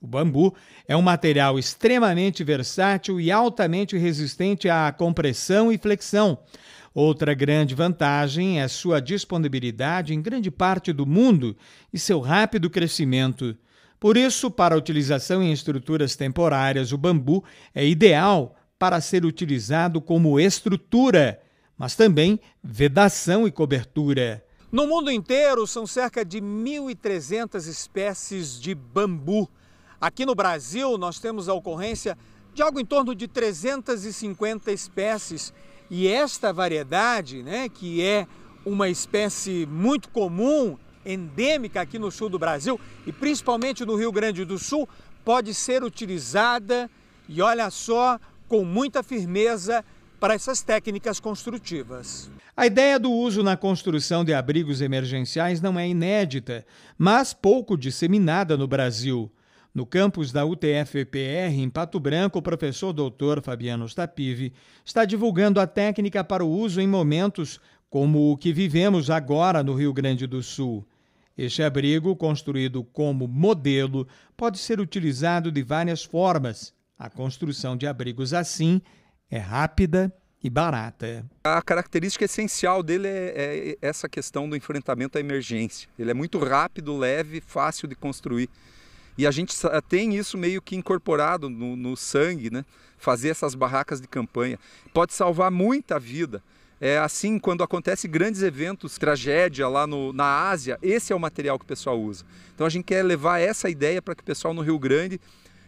O bambu é um material extremamente versátil e altamente resistente à compressão e flexão. Outra grande vantagem é sua disponibilidade em grande parte do mundo e seu rápido crescimento. Por isso, para utilização em estruturas temporárias, o bambu é ideal para ser utilizado como estrutura, mas também vedação e cobertura. No mundo inteiro, são cerca de 1.300 espécies de bambu. Aqui no Brasil, nós temos a ocorrência de algo em torno de 350 espécies. E esta variedade, né, que é uma espécie muito comum, endêmica aqui no sul do Brasil e principalmente no Rio Grande do Sul, pode ser utilizada e olha só, com muita firmeza para essas técnicas construtivas. A ideia do uso na construção de abrigos emergenciais não é inédita, mas pouco disseminada no Brasil. No campus da UTFPR, em Pato Branco, o professor doutor Fabiano Stapive está divulgando a técnica para o uso em momentos como o que vivemos agora no Rio Grande do Sul. Este abrigo, construído como modelo, pode ser utilizado de várias formas. A construção de abrigos assim é rápida e barata. A característica essencial dele é, é essa questão do enfrentamento à emergência. Ele é muito rápido, leve, fácil de construir. E a gente eh, tem isso meio que incorporado no, no sangue, né? Fazer essas barracas de campanha. Pode salvar muita vida. É assim, quando acontece grandes eventos, tragédia lá no, na Ásia, esse é o material que o pessoal usa. Então a gente quer levar essa ideia para que o pessoal no Rio Grande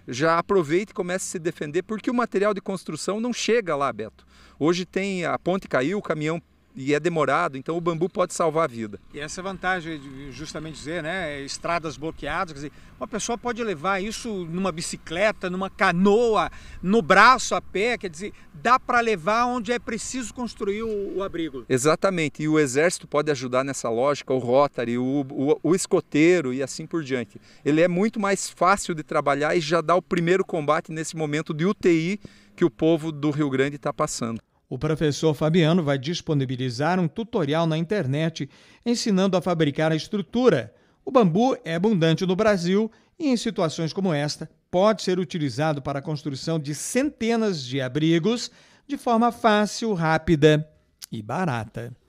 já aproveite e comece a se defender, porque o material de construção não chega lá, Beto. Hoje tem a ponte caiu, o caminhão e é demorado, então o bambu pode salvar a vida. E essa é vantagem de justamente dizer, né, estradas bloqueadas, quer dizer, uma pessoa pode levar isso numa bicicleta, numa canoa, no braço a pé, quer dizer, dá para levar onde é preciso construir o, o, abrigo. Exatamente, e o exército pode ajudar nessa lógica, o Rotary, o, o, o escoteiro e assim por diante. Ele é muito mais fácil de trabalhar e já dá o primeiro combate nesse momento de UTI que o povo do Rio Grande está passando. O professor Fabiano vai disponibilizar um tutorial na internet ensinando a fabricar a estrutura. O bambu é abundante no Brasil e, em situações como esta, pode ser utilizado para a construção de centenas de abrigos de forma fácil, rápida e barata.